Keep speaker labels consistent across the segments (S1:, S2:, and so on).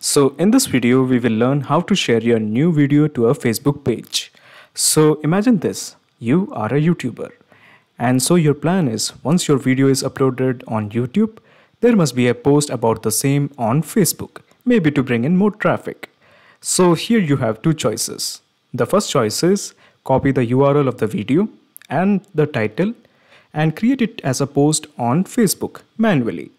S1: So in this video, we will learn how to share your new video to a Facebook page. So imagine this, you are a YouTuber. And so your plan is once your video is uploaded on YouTube, there must be a post about the same on Facebook, maybe to bring in more traffic. So here you have two choices. The first choice is copy the URL of the video and the title and create it as a post on Facebook manually.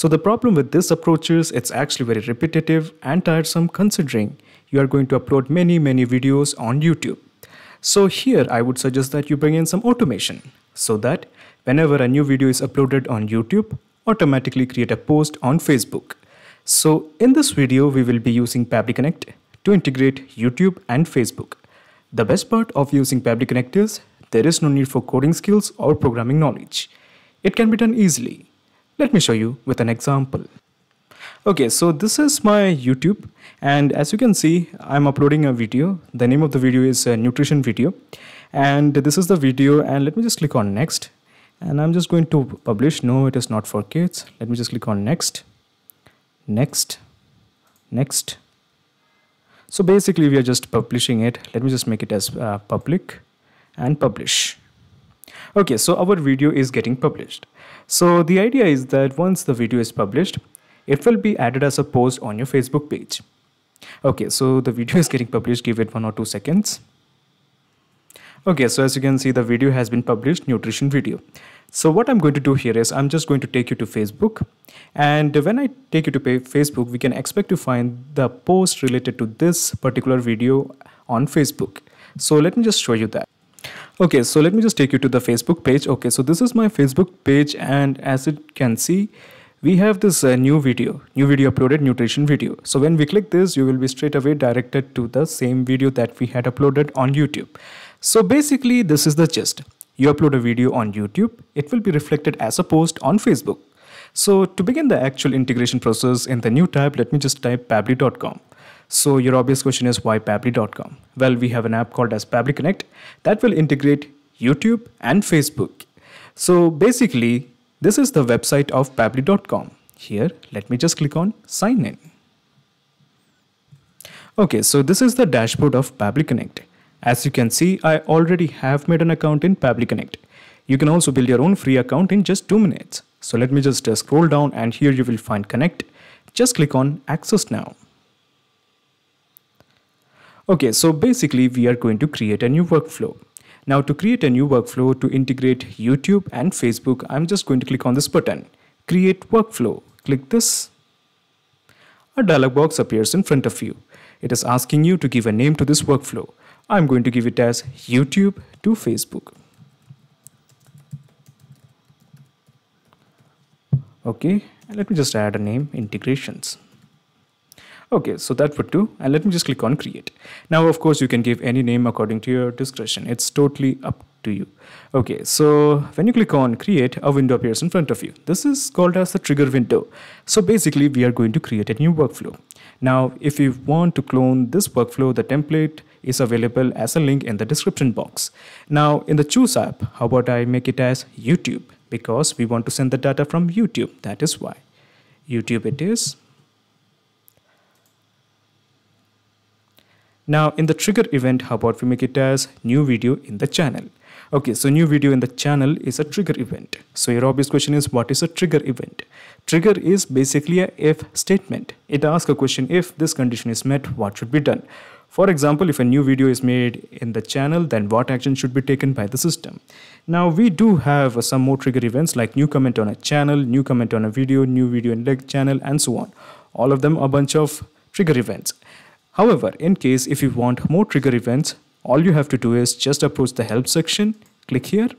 S1: So the problem with this approach is it's actually very repetitive and tiresome considering you are going to upload many many videos on YouTube. So here I would suggest that you bring in some automation so that whenever a new video is uploaded on YouTube automatically create a post on Facebook. So in this video we will be using Pabli Connect to integrate YouTube and Facebook. The best part of using Pabli Connect is there is no need for coding skills or programming knowledge. It can be done easily let me show you with an example. Okay, so this is my YouTube and as you can see, I'm uploading a video. The name of the video is a nutrition video and this is the video and let me just click on next and I'm just going to publish. No, it is not for kids. Let me just click on next, next, next. So basically we are just publishing it. Let me just make it as uh, public and publish. Okay, so our video is getting published. So the idea is that once the video is published, it will be added as a post on your Facebook page. Okay, so the video is getting published, give it one or two seconds. Okay, so as you can see, the video has been published, nutrition video. So what I'm going to do here is I'm just going to take you to Facebook. And when I take you to Facebook, we can expect to find the post related to this particular video on Facebook. So let me just show you that okay so let me just take you to the facebook page okay so this is my facebook page and as it can see we have this uh, new video new video uploaded nutrition video so when we click this you will be straight away directed to the same video that we had uploaded on youtube so basically this is the gist you upload a video on youtube it will be reflected as a post on facebook so to begin the actual integration process in the new tab let me just type pabli.com so your obvious question is why Pabli.com? Well, we have an app called as Pabli Connect that will integrate YouTube and Facebook. So basically, this is the website of Pabli.com. Here, let me just click on sign in. Okay, so this is the dashboard of Pabli Connect. As you can see, I already have made an account in Pabli Connect. You can also build your own free account in just 2 minutes. So let me just uh, scroll down and here you will find connect. Just click on access now. Okay, so basically we are going to create a new workflow. Now to create a new workflow to integrate YouTube and Facebook, I'm just going to click on this button, create workflow. Click this. A dialog box appears in front of you. It is asking you to give a name to this workflow. I'm going to give it as YouTube to Facebook. Okay, and let me just add a name integrations. Okay, so that would do. And let me just click on create. Now, of course, you can give any name according to your discretion. It's totally up to you. Okay, so when you click on create, a window appears in front of you. This is called as the trigger window. So basically, we are going to create a new workflow. Now, if you want to clone this workflow, the template is available as a link in the description box. Now, in the choose app, how about I make it as YouTube? Because we want to send the data from YouTube. That is why. YouTube it is. Now in the trigger event, how about we make it as new video in the channel? Okay, so new video in the channel is a trigger event. So your obvious question is what is a trigger event? Trigger is basically a if statement. It asks a question if this condition is met, what should be done? For example, if a new video is made in the channel, then what action should be taken by the system? Now we do have some more trigger events like new comment on a channel, new comment on a video, new video in the channel and so on. All of them are a bunch of trigger events. However, in case if you want more trigger events, all you have to do is just approach the help section, click here.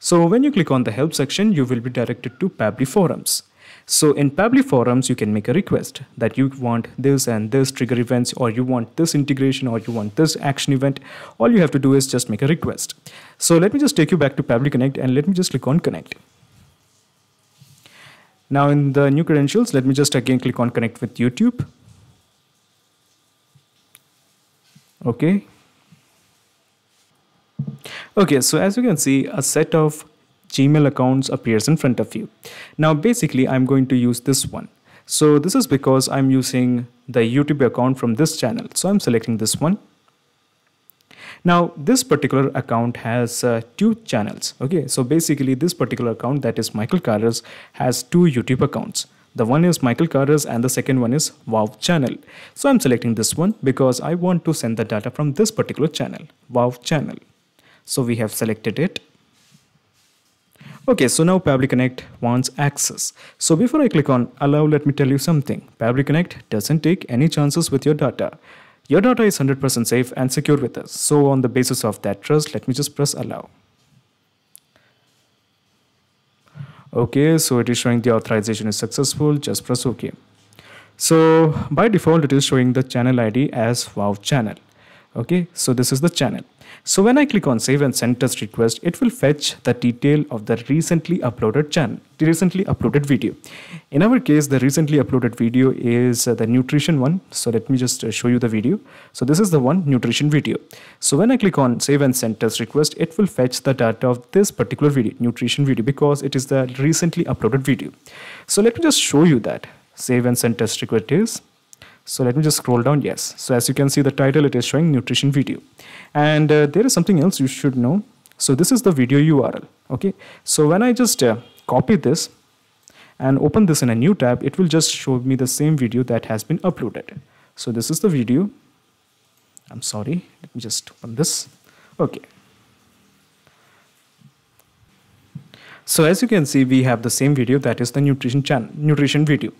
S1: So when you click on the help section, you will be directed to Pabli forums. So in Pabli forums, you can make a request that you want this and this trigger events or you want this integration or you want this action event. All you have to do is just make a request. So let me just take you back to Pabli Connect and let me just click on connect. Now in the new credentials, let me just again click on connect with YouTube. okay okay so as you can see a set of gmail accounts appears in front of you now basically i'm going to use this one so this is because i'm using the youtube account from this channel so i'm selecting this one now this particular account has uh, two channels okay so basically this particular account that is michael carlos has two youtube accounts the one is Michael Carter's and the second one is WOW channel. So I'm selecting this one because I want to send the data from this particular channel, WOW channel. So we have selected it. Okay, so now Public Connect wants access. So before I click on allow, let me tell you something. Public Connect doesn't take any chances with your data. Your data is 100% safe and secure with us. So on the basis of that trust, let me just press allow. okay so it is showing the authorization is successful just press ok so by default it is showing the channel id as wow channel okay so this is the channel so when I click on save and send test request it will fetch the detail of the recently uploaded channel the recently uploaded video in our case the recently uploaded video is uh, the nutrition one so let me just uh, show you the video so this is the one nutrition video so when I click on save and send test request it will fetch the data of this particular video nutrition video because it is the recently uploaded video so let me just show you that save and send test request is so let me just scroll down yes so as you can see the title it is showing nutrition video and uh, there is something else you should know so this is the video url okay so when i just uh, copy this and open this in a new tab it will just show me the same video that has been uploaded so this is the video i'm sorry let me just open this okay So as you can see, we have the same video that is the nutrition channel, nutrition video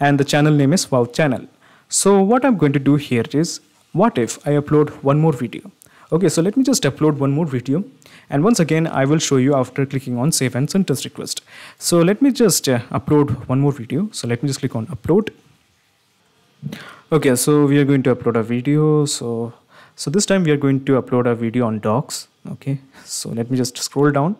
S1: and the channel name is Wow channel. So what I'm going to do here is, what if I upload one more video? Okay, so let me just upload one more video. And once again, I will show you after clicking on save and sentence request. So let me just uh, upload one more video. So let me just click on upload. Okay, so we are going to upload a video. So, so this time we are going to upload a video on docs. Okay, so let me just scroll down.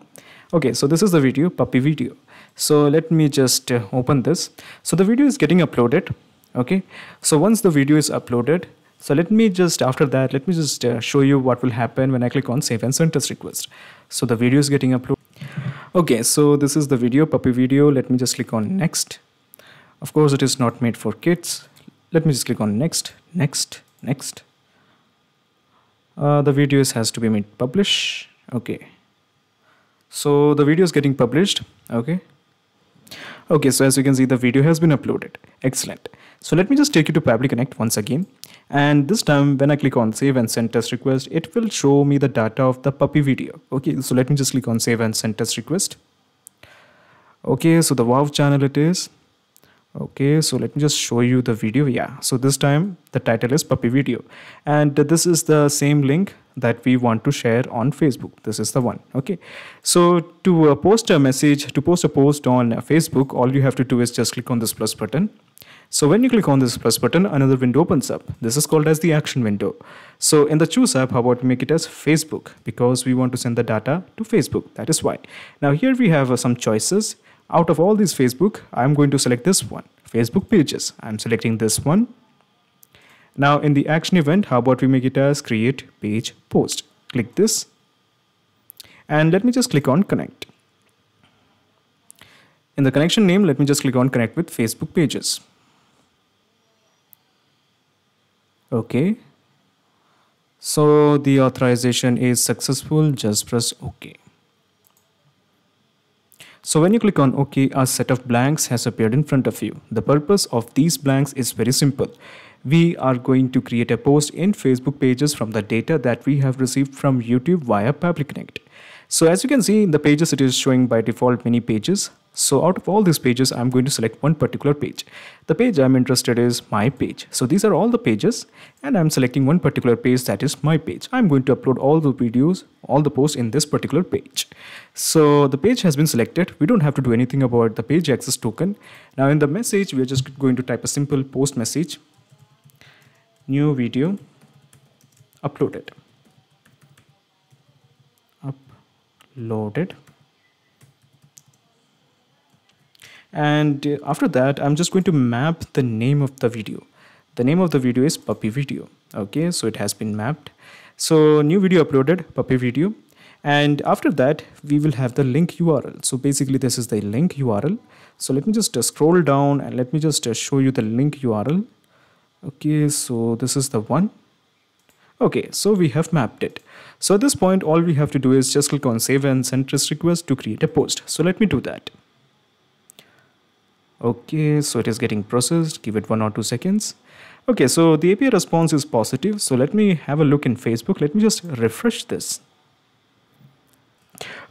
S1: Okay, so this is the video, puppy video. So let me just uh, open this. So the video is getting uploaded okay so once the video is uploaded so let me just after that let me just uh, show you what will happen when I click on save and send test request so the video is getting uploaded okay so this is the video puppy video let me just click on next of course it is not made for kids let me just click on next next next uh, the video has to be made publish okay so the video is getting published okay Okay, so as you can see, the video has been uploaded. Excellent. So let me just take you to Pabli Connect once again. And this time when I click on save and send test request, it will show me the data of the puppy video. Okay, so let me just click on save and send test request. Okay, so the WoW channel it is okay so let me just show you the video yeah so this time the title is puppy video and this is the same link that we want to share on facebook this is the one okay so to uh, post a message to post a post on uh, facebook all you have to do is just click on this plus button so when you click on this plus button another window opens up this is called as the action window so in the choose app how about we make it as facebook because we want to send the data to facebook that is why now here we have uh, some choices out of all these Facebook, I'm going to select this one, Facebook pages. I'm selecting this one. Now in the action event, how about we make it as create page post. Click this and let me just click on connect. In the connection name, let me just click on connect with Facebook pages. Okay. So the authorization is successful. Just press OK. So when you click on OK, a set of blanks has appeared in front of you. The purpose of these blanks is very simple. We are going to create a post in Facebook pages from the data that we have received from YouTube via Public Connect. So as you can see in the pages, it is showing by default many pages. So out of all these pages, I'm going to select one particular page. The page I'm interested is my page. So these are all the pages and I'm selecting one particular page that is my page. I'm going to upload all the videos, all the posts in this particular page. So the page has been selected. We don't have to do anything about the page access token. Now in the message, we're just going to type a simple post message, new video, uploaded. loaded and uh, after that I'm just going to map the name of the video the name of the video is puppy video okay so it has been mapped so new video uploaded puppy video and after that we will have the link URL so basically this is the link URL so let me just uh, scroll down and let me just uh, show you the link URL okay so this is the one Okay, so we have mapped it. So at this point, all we have to do is just click on save and send this request to create a post. So let me do that. Okay, so it is getting processed. Give it one or two seconds. Okay, so the API response is positive. So let me have a look in Facebook. Let me just refresh this.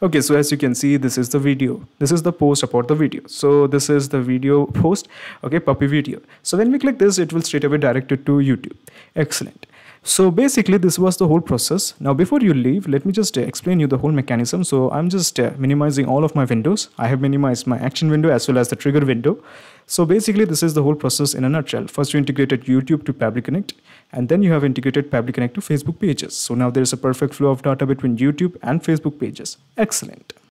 S1: Okay, so as you can see, this is the video. This is the post about the video. So this is the video post, okay, puppy video. So when we click this, it will straight away direct it to YouTube. Excellent. So basically this was the whole process. Now before you leave, let me just uh, explain you the whole mechanism. So I'm just uh, minimizing all of my windows. I have minimized my action window as well as the trigger window. So basically this is the whole process in a nutshell. First you integrated YouTube to Public Connect and then you have integrated Public Connect to Facebook pages. So now there's a perfect flow of data between YouTube and Facebook pages. Excellent.